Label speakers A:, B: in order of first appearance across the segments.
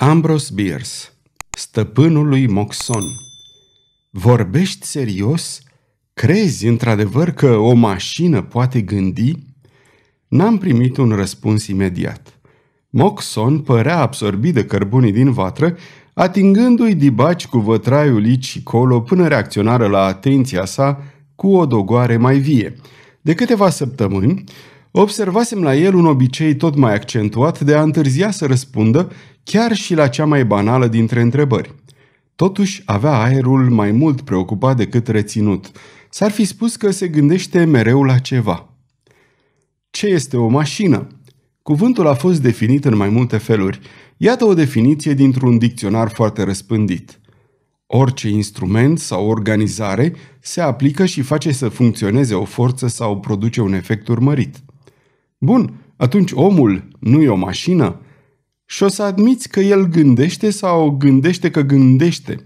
A: Ambrose Bierce, stăpânul lui Moxon. Vorbești serios? Crezi într-adevăr că o mașină poate gândi? N-am primit un răspuns imediat. Moxon părea absorbit de cărbunii din vatră, atingându-i dibaci cu vătraiul ici și colo până reacționară la atenția sa cu o dogoare mai vie. De câteva săptămâni, observasem la el un obicei tot mai accentuat de a întârzia să răspundă chiar și la cea mai banală dintre întrebări. Totuși avea aerul mai mult preocupat decât reținut. S-ar fi spus că se gândește mereu la ceva. Ce este o mașină? Cuvântul a fost definit în mai multe feluri. Iată o definiție dintr-un dicționar foarte răspândit. Orice instrument sau organizare se aplică și face să funcționeze o forță sau produce un efect urmărit. Bun, atunci omul nu e o mașină? și o să admiți că el gândește sau gândește că gândește.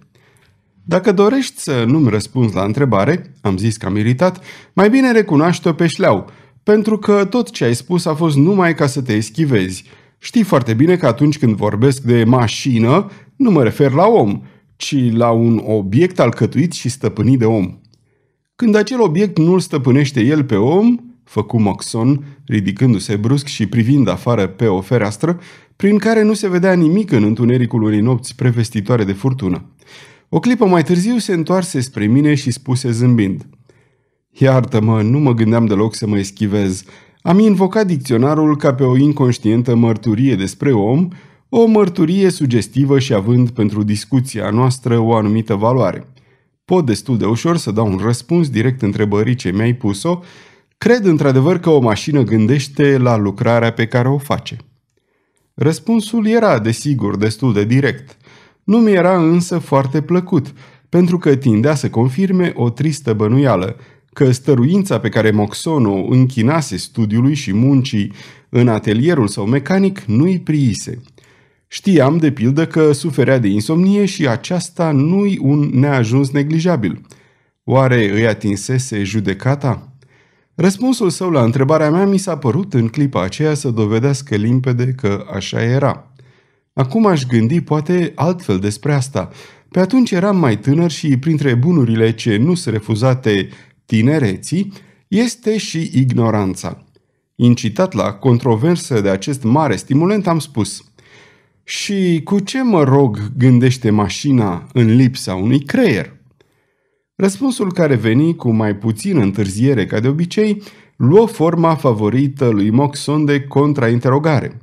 A: Dacă dorești să nu-mi răspunzi la întrebare, am zis că am iritat, mai bine recunoaște-o pe șleau, pentru că tot ce ai spus a fost numai ca să te eschivezi. Știi foarte bine că atunci când vorbesc de mașină, nu mă refer la om, ci la un obiect alcătuit și stăpânit de om. Când acel obiect nu-l stăpânește el pe om, făcu Moxon, ridicându-se brusc și privind afară pe o fereastră, prin care nu se vedea nimic în întunericul unei nopți prevestitoare de furtună. O clipă mai târziu se întoarse spre mine și spuse zâmbind. Iartă-mă, nu mă gândeam deloc să mă eschivez. Am invocat dicționarul ca pe o inconștientă mărturie despre om, o mărturie sugestivă și având pentru discuția noastră o anumită valoare. Pot destul de ușor să dau un răspuns direct întrebării ce mi-ai pus-o, Cred într-adevăr că o mașină gândește la lucrarea pe care o face. Răspunsul era, desigur, destul de direct. Nu mi era însă foarte plăcut, pentru că tindea să confirme o tristă bănuială, că stăruința pe care Moxono închinase studiului și muncii în atelierul său mecanic nu-i priise. Știam, de pildă, că suferea de insomnie și aceasta nu-i un neajuns neglijabil. Oare îi atinsese judecata? Răspunsul său la întrebarea mea mi s-a părut în clipa aceea să dovedească limpede că așa era. Acum aș gândi poate altfel despre asta. Pe atunci eram mai tânăr și printre bunurile ce nu sunt refuzate tinereții, este și ignoranța. Incitat la controversă de acest mare stimulant, am spus Și cu ce mă rog gândește mașina în lipsa unui creier?' Răspunsul care veni cu mai puțin întârziere ca de obicei, luă forma favorită lui Moxon de contrainterogare.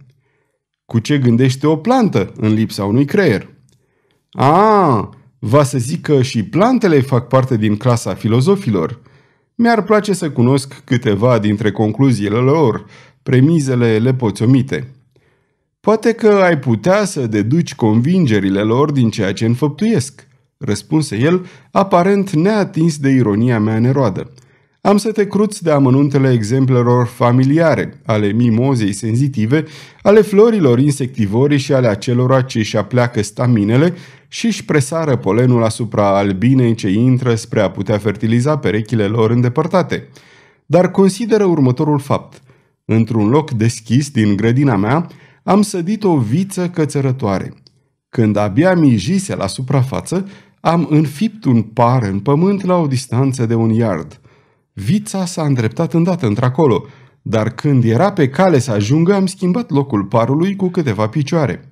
A: Cu ce gândește o plantă în lipsa unui creier? A, va să zic că și plantele fac parte din clasa filozofilor. Mi-ar place să cunosc câteva dintre concluziile lor, premizele le poți omite. Poate că ai putea să deduci convingerile lor din ceea ce înfăptuiesc – răspunse el, aparent neatins de ironia mea neroadă. Am să te cruți de amănuntele exemplelor familiare, ale mimozei senzitive, ale florilor insectivori și ale acelora ce își apleacă staminele și își presară polenul asupra albinei ce intră spre a putea fertiliza perechile lor îndepărtate. Dar consideră următorul fapt. Într-un loc deschis din grădina mea, am sădit o viță cățărătoare. Când abia mijise la suprafață, am înfipt un par în pământ la o distanță de un iard. Vița s-a îndreptat îndată într-acolo, dar când era pe cale să ajungă, am schimbat locul parului cu câteva picioare.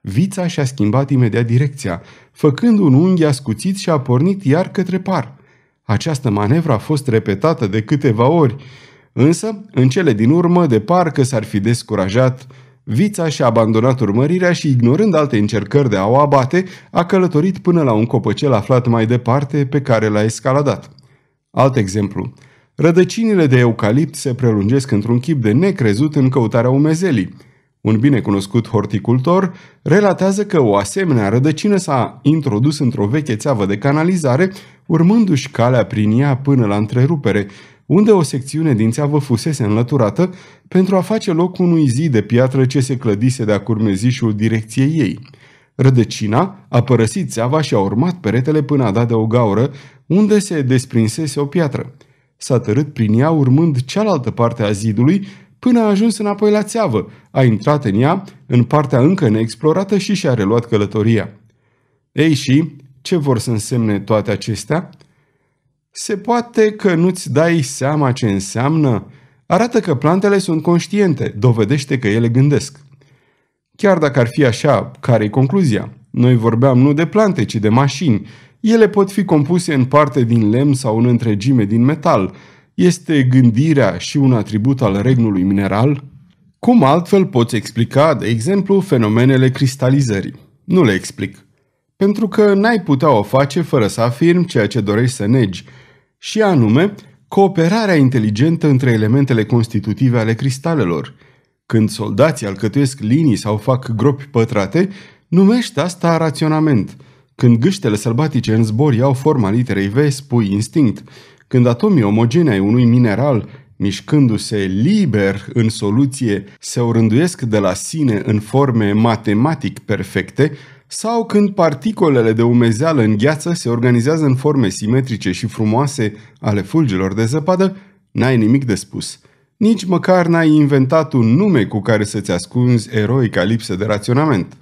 A: Vița și-a schimbat imediat direcția, făcând un unghi ascuțit și a pornit iar către par. Această manevră a fost repetată de câteva ori, însă, în cele din urmă, de parcă s-ar fi descurajat, Vița și-a abandonat urmărirea și, ignorând alte încercări de a o abate, a călătorit până la un copăcel aflat mai departe pe care l-a escaladat. Alt exemplu. Rădăcinile de eucalipt se prelungesc într-un chip de necrezut în căutarea umezelii. Un binecunoscut horticultor relatează că o asemenea rădăcină s-a introdus într-o veche țeavă de canalizare, urmându-și calea prin ea până la întrerupere, unde o secțiune din țeavă fusese înlăturată pentru a face loc unui zid de piatră ce se clădise de-a curmezișul direcției ei. Rădăcina a părăsit țeava și a urmat peretele până a dat de o gaură, unde se desprinsese o piatră. S-a tărât prin ea urmând cealaltă parte a zidului până a ajuns înapoi la țeavă, a intrat în ea, în partea încă neexplorată și și-a reluat călătoria. Ei și, ce vor să însemne toate acestea? Se poate că nu-ți dai seama ce înseamnă? Arată că plantele sunt conștiente, dovedește că ele gândesc. Chiar dacă ar fi așa, care-i concluzia? Noi vorbeam nu de plante, ci de mașini. Ele pot fi compuse în parte din lemn sau în întregime din metal. Este gândirea și un atribut al regnului mineral? Cum altfel poți explica, de exemplu, fenomenele cristalizării? Nu le explic. Pentru că n-ai putea o face fără să afirm ceea ce dorești să negi, și anume cooperarea inteligentă între elementele constitutive ale cristalelor. Când soldații alcătuiesc linii sau fac gropi pătrate, numește asta raționament. Când gâștele sălbatice în zbor iau forma literei V, spui instinct. Când atomii omogene ai unui mineral, mișcându-se liber în soluție, se orânduiesc de la sine în forme matematic perfecte, sau când particolele de umezeală în gheață se organizează în forme simetrice și frumoase ale fulgilor de zăpadă, n-ai nimic de spus. Nici măcar n-ai inventat un nume cu care să-ți ascunzi eroica lipsă de raționament.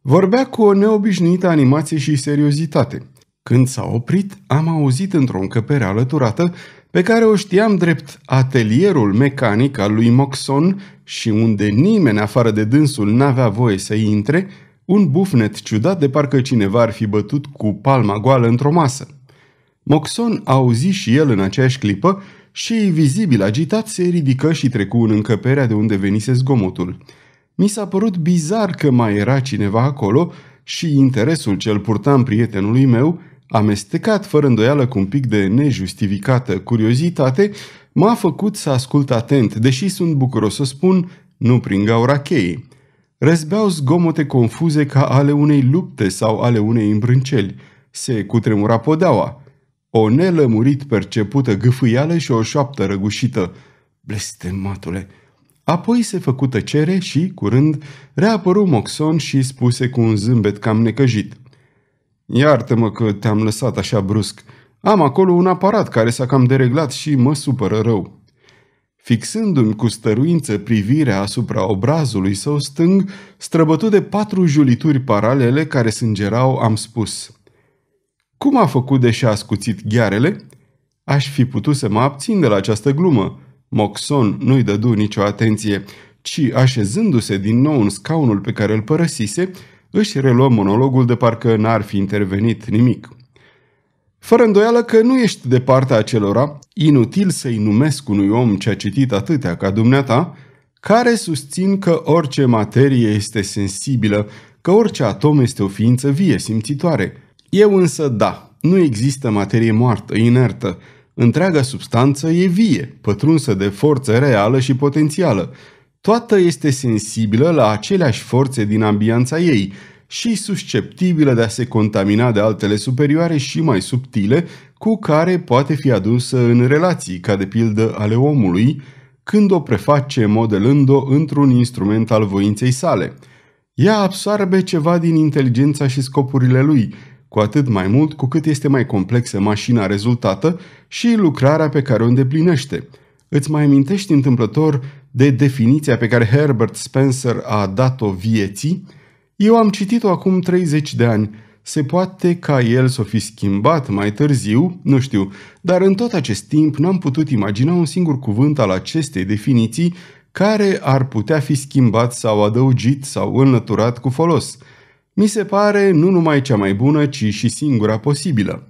A: Vorbea cu o neobișnuită animație și seriozitate. Când s-a oprit, am auzit într-o încăpere alăturată pe care o știam drept atelierul mecanic al lui Moxon și unde nimeni afară de dânsul n-avea voie să intre – un bufnet ciudat de parcă cineva ar fi bătut cu palma goală într-o masă. Moxon auzi și el în aceeași clipă și, vizibil agitat, se ridică și trecu în încăperea de unde venise zgomotul. Mi s-a părut bizar că mai era cineva acolo și interesul ce-l purtam prietenului meu, amestecat fără îndoială cu un pic de nejustificată curiozitate, m-a făcut să ascult atent, deși sunt bucuros să spun, nu prin gaura cheii. Răzbeau zgomote confuze ca ale unei lupte sau ale unei îmbrânceli. Se cutremura podeaua. O nelămurit percepută gâfâială și o șoaptă răgușită. Blestematule! Apoi se făcu tăcere și, curând, reapăru Moxon și spuse cu un zâmbet cam necăjit. Iartă-mă că te-am lăsat așa brusc. Am acolo un aparat care s-a cam dereglat și mă supără rău. Fixându-mi cu stăruință privirea asupra obrazului său stâng, străbătut de patru julituri paralele care sângerau, am spus. Cum a făcut de și-a ascuțit ghearele? Aș fi putut să mă abțin de la această glumă. Moxon nu-i dădu nicio atenție, ci, așezându-se din nou în scaunul pe care îl părăsise, își reluă monologul de parcă n-ar fi intervenit nimic. Fără îndoială că nu ești de partea acelora, inutil să-i numesc unui om ce a citit atâtea ca dumneata, care susțin că orice materie este sensibilă, că orice atom este o ființă vie, simțitoare. Eu însă da, nu există materie moartă, inertă. Întreaga substanță e vie, pătrunsă de forță reală și potențială. Toată este sensibilă la aceleași forțe din ambianța ei – și susceptibilă de a se contamina de altele superioare și mai subtile cu care poate fi adusă în relații, ca de pildă ale omului, când o preface modelând-o într-un instrument al voinței sale. Ea absorbe ceva din inteligența și scopurile lui, cu atât mai mult cu cât este mai complexă mașina rezultată și lucrarea pe care o îndeplinește. Îți mai amintești întâmplător de definiția pe care Herbert Spencer a dat-o vieții? Eu am citit-o acum 30 de ani. Se poate ca el să o fi schimbat mai târziu, nu știu, dar în tot acest timp n-am putut imagina un singur cuvânt al acestei definiții care ar putea fi schimbat sau adăugit sau înlăturat cu folos. Mi se pare nu numai cea mai bună, ci și singura posibilă.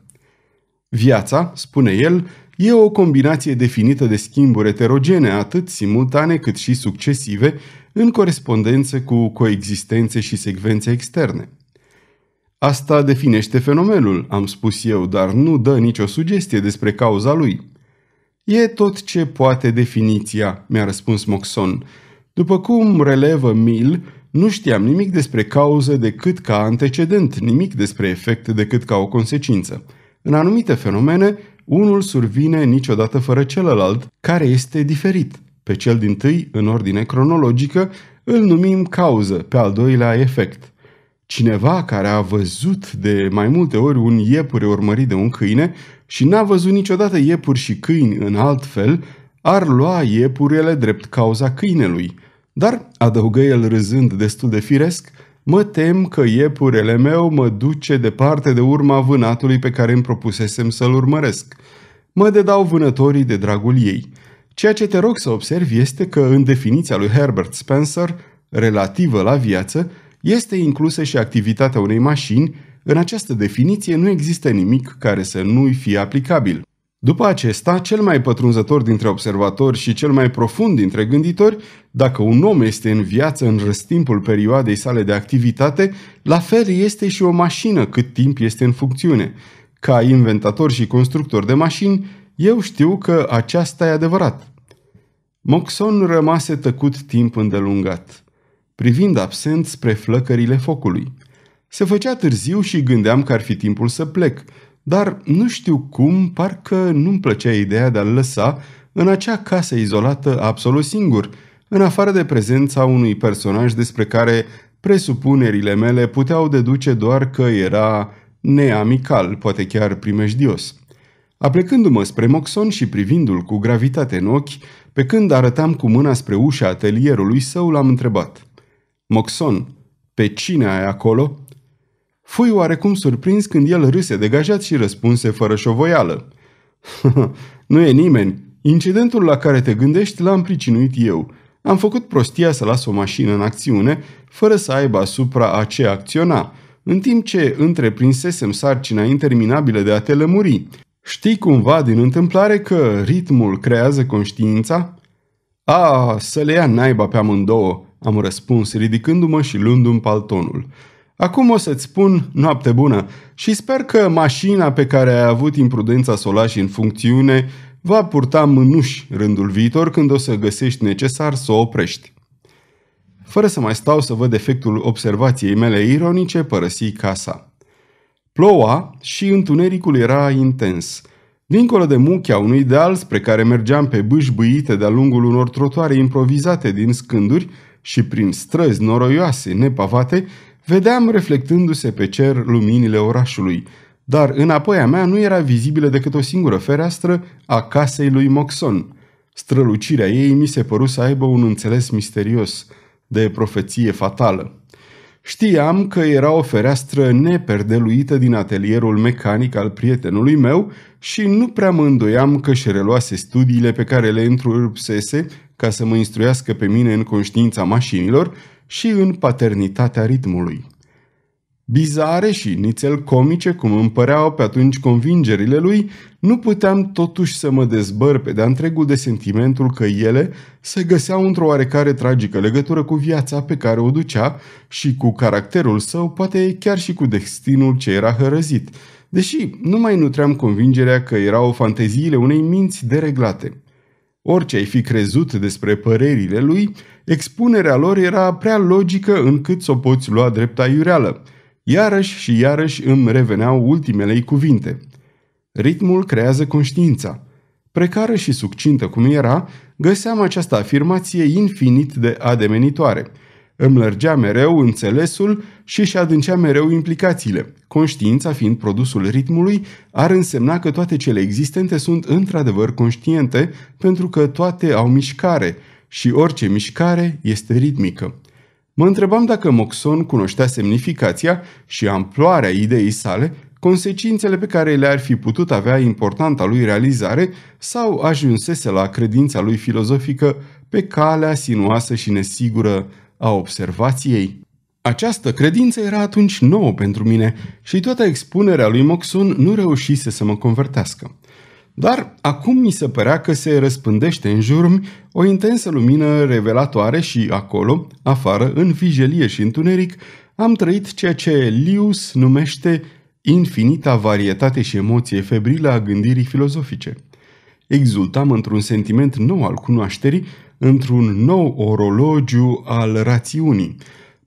A: Viața, spune el, e o combinație definită de schimburi eterogene, atât simultane cât și succesive, în corespondență cu coexistențe și secvențe externe. Asta definește fenomenul, am spus eu, dar nu dă nicio sugestie despre cauza lui. E tot ce poate definiția, mi-a răspuns Moxon. După cum relevă Mill, nu știam nimic despre cauză decât ca antecedent, nimic despre efect decât ca o consecință. În anumite fenomene, unul survine niciodată fără celălalt, care este diferit. Pe cel din tâi, în ordine cronologică, îl numim cauză, pe al doilea efect. Cineva care a văzut de mai multe ori un iepure urmărit de un câine și n-a văzut niciodată iepuri și câini în alt fel, ar lua iepurele drept cauza câinelui. Dar, adăugă el râzând destul de firesc, mă tem că iepurele meu mă duce departe de urma vânatului pe care îmi propusesem să-l urmăresc. Mă dedau vânătorii de dragul ei – Ceea ce te rog să observi este că în definiția lui Herbert Spencer, relativă la viață, este inclusă și activitatea unei mașini, în această definiție nu există nimic care să nu-i fie aplicabil. După acesta, cel mai pătrunzător dintre observatori și cel mai profund dintre gânditori, dacă un om este în viață în răstimpul perioadei sale de activitate, la fel este și o mașină cât timp este în funcțiune. Ca inventator și constructor de mașini, eu știu că aceasta e adevărat. Moxon rămase tăcut timp îndelungat, privind absent spre flăcările focului. Se făcea târziu și gândeam că ar fi timpul să plec, dar nu știu cum, parcă nu-mi plăcea ideea de a-l lăsa în acea casă izolată absolut singur, în afară de prezența unui personaj despre care presupunerile mele puteau deduce doar că era neamical, poate chiar primejdios. Aplecându-mă spre Moxon și privindu-l cu gravitate în ochi, pe când arătam cu mâna spre ușa atelierului său, l-am întrebat. Moxon, pe cine ai acolo?" Fui oarecum surprins când el râse degajat și răspunse fără șovoială. nu e nimeni. Incidentul la care te gândești l-am pricinuit eu. Am făcut prostia să las o mașină în acțiune, fără să aibă asupra a ce acționa, în timp ce întreprinsesem sarcina interminabilă de a te lămuri – Știi cumva din întâmplare că ritmul creează conștiința? A, să le ia naiba pe amândouă, am răspuns ridicându-mă și luându-mi paltonul. Acum o să-ți spun noapte bună și sper că mașina pe care ai avut imprudența să o lași în funcțiune va purta mânuși rândul viitor când o să găsești necesar să o oprești. Fără să mai stau să văd efectul observației mele ironice, părăsi casa. Ploua și întunericul era intens. Dincolo de muchea unui deal spre care mergeam pe bâșbâite de-a lungul unor trotuare improvizate din scânduri și prin străzi noroioase, nepavate, vedeam reflectându-se pe cer luminile orașului, dar înapoi a mea nu era vizibilă decât o singură fereastră a casei lui Moxon. Strălucirea ei mi se păru să aibă un înțeles misterios, de profeție fatală. Știam că era o fereastră neperdeluită din atelierul mecanic al prietenului meu și nu prea mă îndoiam că și reluase studiile pe care le întrerupsese ca să mă instruiască pe mine în conștiința mașinilor și în paternitatea ritmului bizare și nițel comice cum îmi păreau pe atunci convingerile lui, nu puteam totuși să mă dezbăr pe de-a întregul de sentimentul că ele se găseau într-o oarecare tragică legătură cu viața pe care o ducea și cu caracterul său, poate chiar și cu destinul ce era hărăzit, deși nu mai nutream convingerea că erau fanteziile unei minți dereglate. Orice ai fi crezut despre părerile lui, expunerea lor era prea logică încât să o poți lua drept aiureală – Iarăși și iarăși îmi reveneau ultimele cuvinte. Ritmul creează conștiința. Precară și succintă cum era, găseam această afirmație infinit de ademenitoare. Îmi lărgea mereu înțelesul și își adâncea mereu implicațiile. Conștiința fiind produsul ritmului, ar însemna că toate cele existente sunt într-adevăr conștiente, pentru că toate au mișcare și orice mișcare este ritmică. Mă întrebam dacă Moxon cunoștea semnificația și amploarea ideii sale, consecințele pe care le-ar fi putut avea importanta lui realizare sau ajunsese la credința lui filozofică pe calea sinuoasă și nesigură a observației. Această credință era atunci nouă pentru mine și toată expunerea lui Moxon nu reușise să mă convertească. Dar acum mi se părea că se răspândește în jur o intensă lumină revelatoare și acolo, afară, în vijelie și întuneric, am trăit ceea ce Lius numește infinita varietate și emoție febrilă a gândirii filozofice. Exultam într-un sentiment nou al cunoașterii, într-un nou orologiu al rațiunii.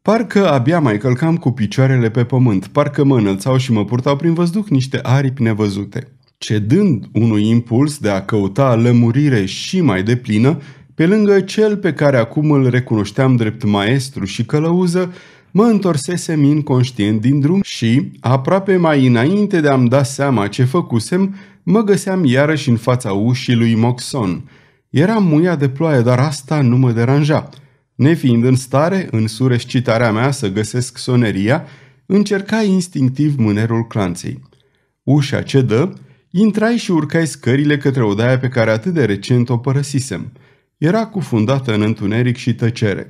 A: Parcă abia mai călcam cu picioarele pe pământ, parcă mă înălțau și mă purtau prin văzduc niște aripi nevăzute cedând unui impuls de a căuta lămurire și mai deplină, pe lângă cel pe care acum îl recunoșteam drept maestru și călăuză, mă întorsesem inconștient din drum și, aproape mai înainte de a-mi da seama ce făcusem, mă găseam iarăși în fața ușii lui Moxon. Era muia de ploaie, dar asta nu mă deranja. Nefiind în stare, în surescitarea mea, să găsesc soneria, încerca instinctiv mânerul clanței. Ușa cedă Intrai și urcai scările către odaia pe care atât de recent o părăsisem. Era cufundată în întuneric și tăcere.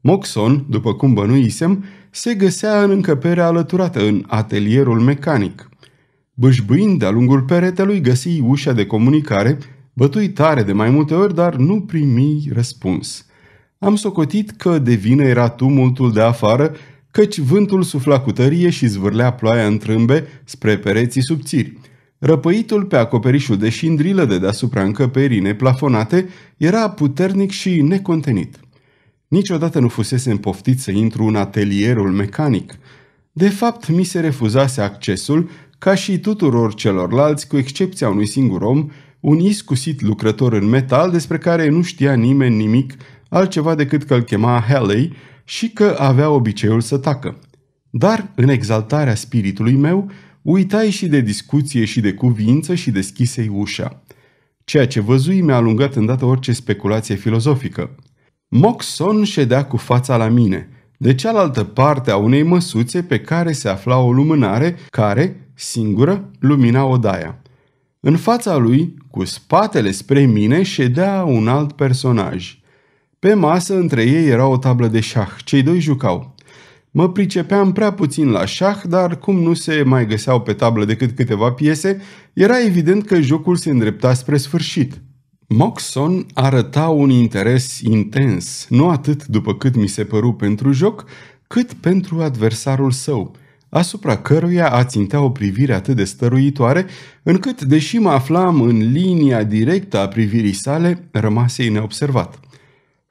A: Moxon, după cum bănuisem, se găsea în încăpere alăturată, în atelierul mecanic. Bâșbâind de-a lungul peretelui, găsi ușa de comunicare, bătui tare de mai multe ori, dar nu primi răspuns. Am socotit că de vină era tumultul de afară, căci vântul sufla cu tărie și zvârlea ploaia în trâmbe spre pereții subțiri. Răpăitul pe acoperișul de șindrilă de deasupra încăperii neplafonate era puternic și necontenit. Niciodată nu fusese împoftit să intru în atelierul mecanic. De fapt, mi se refuzase accesul, ca și tuturor celorlalți, cu excepția unui singur om, un iscusit lucrător în metal despre care nu știa nimeni nimic altceva decât că îl chema Halley și că avea obiceiul să tacă. Dar, în exaltarea spiritului meu, Uitai și de discuție și de cuvință și deschisei ușa. Ceea ce văzui mi-a alungat îndată orice speculație filozofică. Moxon ședea cu fața la mine, de cealaltă parte a unei măsuțe pe care se afla o lumânare care, singură, lumina odaia. În fața lui, cu spatele spre mine, ședea un alt personaj. Pe masă între ei era o tablă de șah, cei doi jucau. Mă pricepeam prea puțin la șah, dar cum nu se mai găseau pe tablă decât câteva piese, era evident că jocul se îndrepta spre sfârșit. Moxon arăta un interes intens, nu atât după cât mi se păru pentru joc, cât pentru adversarul său, asupra căruia țintea o privire atât de stăruitoare, încât, deși mă aflam în linia directă a privirii sale, rămase neobservat.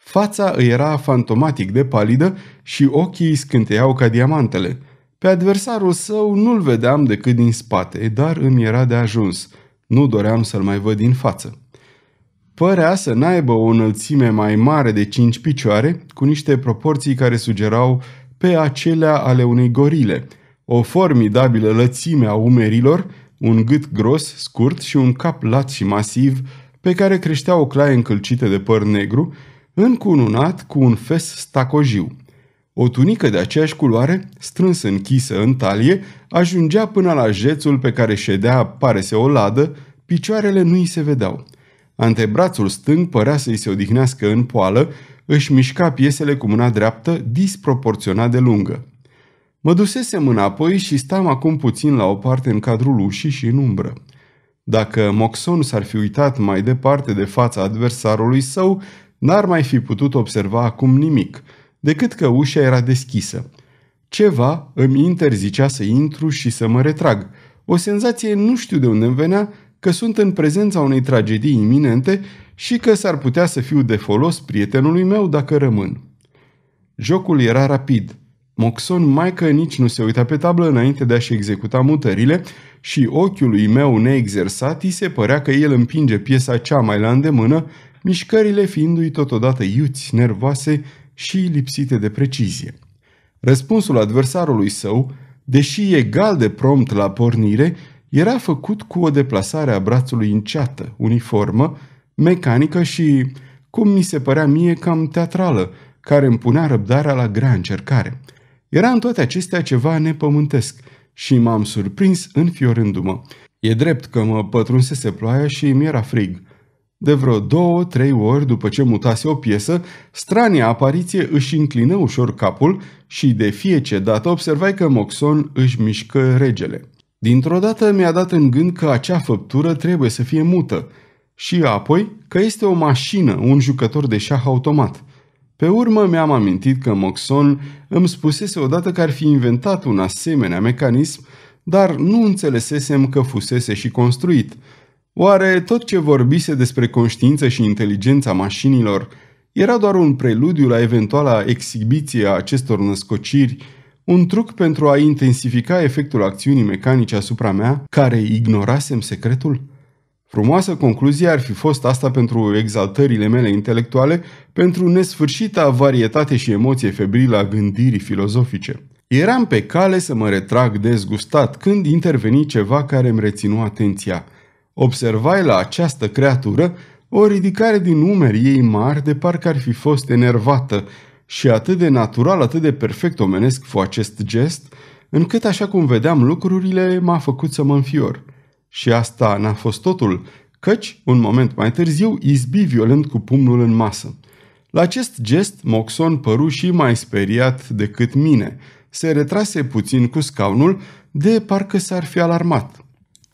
A: Fața îi era fantomatic de palidă și ochii scânteiau ca diamantele. Pe adversarul său nu-l vedeam decât din spate, dar îmi era de ajuns. Nu doream să-l mai văd din față. Părea să n-aibă o înălțime mai mare de cinci picioare, cu niște proporții care sugerau pe acelea ale unei gorile, o formidabilă lățime a umerilor, un gât gros, scurt și un cap lat și masiv, pe care creștea o claie încălcită de păr negru încununat cu un fes stacojiu. O tunică de aceeași culoare, strânsă închisă în talie, ajungea până la jețul pe care ședea, pare se o ladă, picioarele nu îi se vedeau. Antebrațul stâng părea să-i se odihnească în poală, își mișca piesele cu mâna dreaptă disproporționat de lungă. Mă dusesem înapoi și stam acum puțin la o parte în cadrul ușii și în umbră. Dacă Moxon s-ar fi uitat mai departe de fața adversarului său, n-ar mai fi putut observa acum nimic, decât că ușa era deschisă. Ceva îmi interzicea să intru și să mă retrag. O senzație nu știu de unde îmi venea că sunt în prezența unei tragedii iminente și că s-ar putea să fiu de folos prietenului meu dacă rămân. Jocul era rapid. Moxon mai că nici nu se uita pe tablă înainte de a-și executa mutările și ochiului meu neexersat îi se părea că el împinge piesa cea mai la îndemână mișcările fiindu-i totodată iuți, nervoase și lipsite de precizie. Răspunsul adversarului său, deși egal de prompt la pornire, era făcut cu o deplasare a brațului înceată, uniformă, mecanică și, cum mi se părea mie, cam teatrală, care îmi punea răbdarea la grea încercare. Era în toate acestea ceva nepământesc și m-am surprins înfiorându-mă. E drept că mă pătrunsese ploaia și mi era frig, de vreo două, trei ori după ce mutase o piesă, strania apariție își înclină ușor capul și de fiecare dată observai că Moxon își mișcă regele. Dintr-o dată mi-a dat în gând că acea făptură trebuie să fie mută și apoi că este o mașină, un jucător de șah automat. Pe urmă mi-am amintit că Moxon îmi spusese odată că ar fi inventat un asemenea mecanism, dar nu înțelesesem că fusese și construit – Oare tot ce vorbise despre conștiință și inteligența mașinilor era doar un preludiu la eventuala exhibiție a acestor născociri, un truc pentru a intensifica efectul acțiunii mecanice asupra mea, care ignorasem secretul? Frumoasă concluzie ar fi fost asta pentru exaltările mele intelectuale, pentru nesfârșita varietate și emoție febrilă a gândirii filozofice. Eram pe cale să mă retrag dezgustat când interveni ceva care îmi reținu atenția – Observai la această creatură o ridicare din umeri ei mari de parcă ar fi fost enervată și atât de natural, atât de perfect omenesc fu acest gest, încât așa cum vedeam lucrurile m-a făcut să mă înfior. Și asta n-a fost totul, căci, un moment mai târziu, izbi violent cu pumnul în masă. La acest gest, Moxon păru și mai speriat decât mine. Se retrase puțin cu scaunul, de parcă s-ar fi alarmat.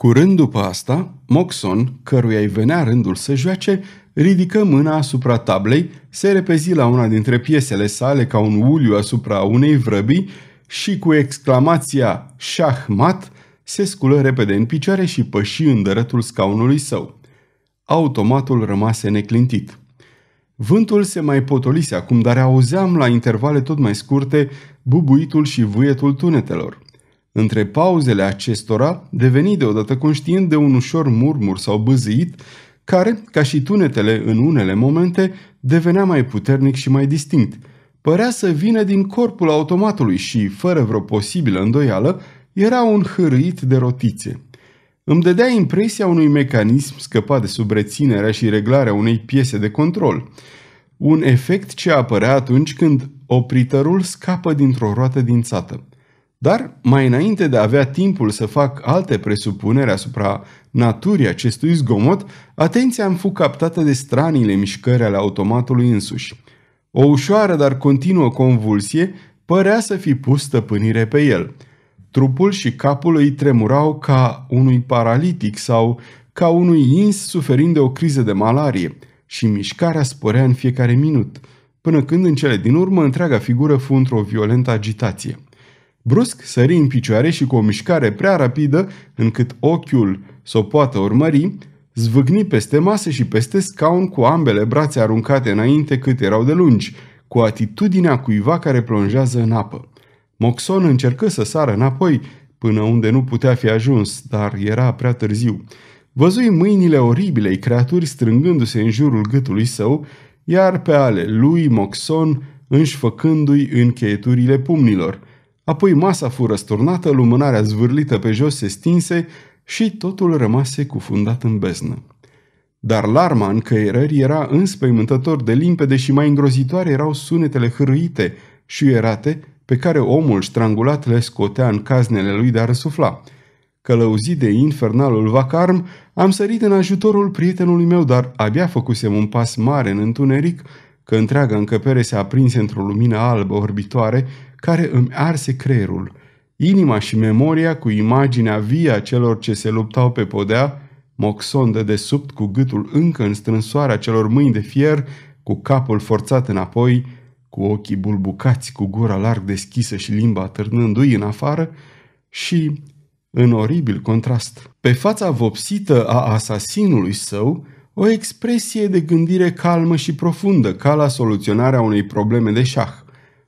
A: Curând după asta, Moxon, căruia îi venea rândul să joace, ridică mâna asupra tablei, se repezi la una dintre piesele sale ca un uliu asupra unei vrăbii și cu exclamația șahmat se sculă repede în picioare și păși în dărătul scaunului său. Automatul rămase neclintit. Vântul se mai potolise acum, dar auzeam la intervale tot mai scurte bubuitul și vuietul tunetelor. Între pauzele acestora, deveni deodată conștient de un ușor murmur sau bâzâit, care, ca și tunetele în unele momente, devenea mai puternic și mai distinct. Părea să vină din corpul automatului și, fără vreo posibilă îndoială, era un hârâit de rotițe. Îmi dădea impresia unui mecanism scăpat de sub și reglarea unei piese de control. Un efect ce apărea atunci când opritărul scapă dintr-o roată dințată. Dar, mai înainte de a avea timpul să fac alte presupuneri asupra naturii acestui zgomot, atenția am fost captată de stranile mișcări ale automatului însuși. O ușoară, dar continuă convulsie părea să fi pus stăpânire pe el. Trupul și capul îi tremurau ca unui paralitic sau ca unui ins suferind de o criză de malarie și mișcarea sporea în fiecare minut, până când în cele din urmă întreaga figură fu într-o violentă agitație. Brusc sări în picioare și cu o mișcare prea rapidă, încât ochiul să o poată urmări, zvâgni peste masă și peste scaun cu ambele brațe aruncate înainte cât erau de lungi, cu atitudinea cuiva care plonjează în apă. Moxon încercă să sară înapoi, până unde nu putea fi ajuns, dar era prea târziu. Văzui mâinile oribilei creaturi strângându-se în jurul gâtului său, iar pe ale lui Moxon înșfăcându-i încheieturile pumnilor – apoi masa fu răsturnată, lumânarea zvârlită pe jos se stinse și totul rămase cufundat în beznă. Dar larma încăierării era înspăimântător de limpede și mai îngrozitoare erau sunetele hârâite, erate, pe care omul strangulat le scotea în caznele lui de a răsufla. Călăuzit de infernalul vacarm, am sărit în ajutorul prietenului meu, dar abia făcusem un pas mare în întuneric că întreaga încăpere se aprinse într-o lumină albă orbitoare care îmi arse creierul. Inima și memoria cu imaginea vie a celor ce se luptau pe podea, Moxon de desubt cu gâtul încă în strânsoarea celor mâini de fier, cu capul forțat înapoi, cu ochii bulbucați, cu gura larg deschisă și limba târnându-i în afară și în oribil contrast. Pe fața vopsită a asasinului său o expresie de gândire calmă și profundă, ca la soluționarea unei probleme de șah.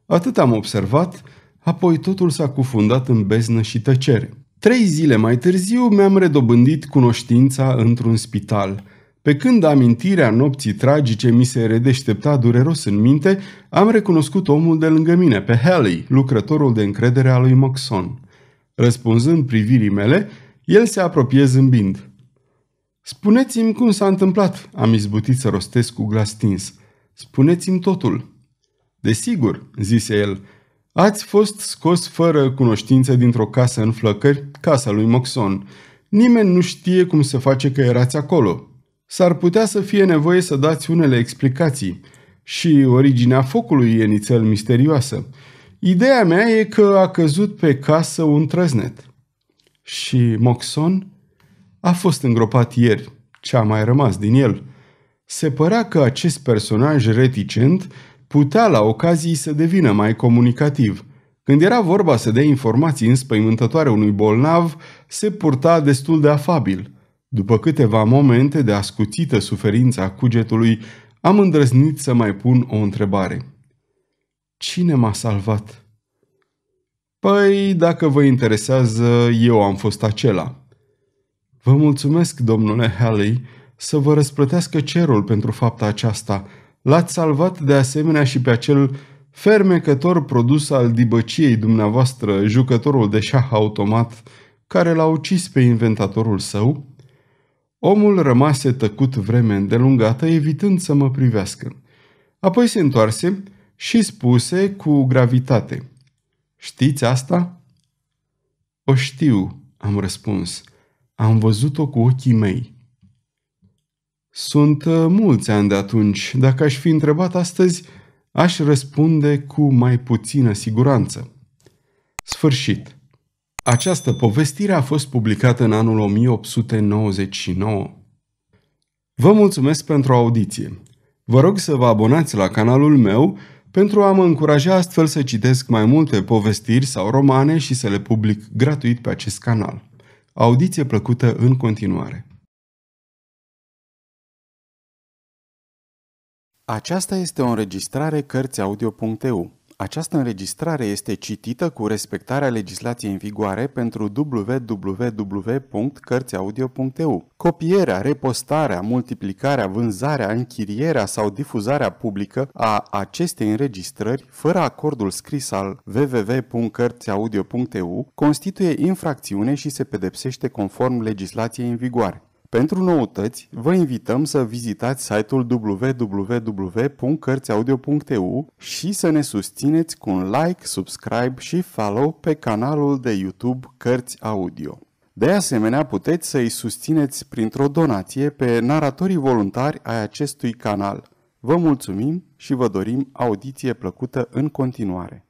A: Atât am observat, apoi totul s-a cufundat în beznă și tăcere. Trei zile mai târziu mi-am redobândit cunoștința într-un spital. Pe când amintirea nopții tragice mi se redeștepta dureros în minte, am recunoscut omul de lângă mine, pe Halley, lucrătorul de încredere al lui Moxon. Răspunzând privirii mele, el se apropie zâmbind. Spuneți-mi cum s-a întâmplat, am izbutit să rostesc cu glas tins. Spuneți-mi totul. Desigur, zise el, ați fost scos fără cunoștință dintr-o casă în flăcări, casa lui Moxon. Nimeni nu știe cum se face că erați acolo. S-ar putea să fie nevoie să dați unele explicații. Și originea focului e nițel misterioasă. Ideea mea e că a căzut pe casă un trăznet. Și Moxon? a fost îngropat ieri, ce a mai rămas din el. Se părea că acest personaj reticent putea la ocazii să devină mai comunicativ. Când era vorba să dea informații înspăimântătoare unui bolnav, se purta destul de afabil. După câteva momente de ascuțită suferință a cugetului, am îndrăznit să mai pun o întrebare. Cine m-a salvat? Păi, dacă vă interesează, eu am fost acela. Vă mulțumesc, domnule Halley, să vă răsplătească cerul pentru fapta aceasta. L-ați salvat de asemenea și pe acel fermecător produs al dibăciei dumneavoastră, jucătorul de șah automat, care l-a ucis pe inventatorul său? Omul rămase tăcut vreme îndelungată, evitând să mă privească. Apoi se întoarse și spuse cu gravitate. Știți asta? O știu, am răspuns. Am văzut-o cu ochii mei. Sunt uh, mulți ani de atunci. Dacă aș fi întrebat astăzi, aș răspunde cu mai puțină siguranță. Sfârșit. Această povestire a fost publicată în anul 1899. Vă mulțumesc pentru audiție. Vă rog să vă abonați la canalul meu pentru a mă încuraja astfel să citesc mai multe povestiri sau romane și să le public gratuit pe acest canal. Audiție plăcută în continuare! Aceasta este o înregistrare Cărțiaudio.eu. Această înregistrare este citită cu respectarea legislației în vigoare pentru www.cărțiaudio.eu. Copierea, repostarea, multiplicarea, vânzarea, închirierea sau difuzarea publică a acestei înregistrări fără acordul scris al www.cărțiaudio.eu constituie infracțiune și se pedepsește conform legislației în vigoare. Pentru noutăți, vă invităm să vizitați site-ul www.cărțiaudio.eu și să ne susțineți cu un like, subscribe și follow pe canalul de YouTube Cărți Audio. De asemenea, puteți să îi susțineți printr-o donație pe naratorii voluntari ai acestui canal. Vă mulțumim și vă dorim audiție plăcută în continuare.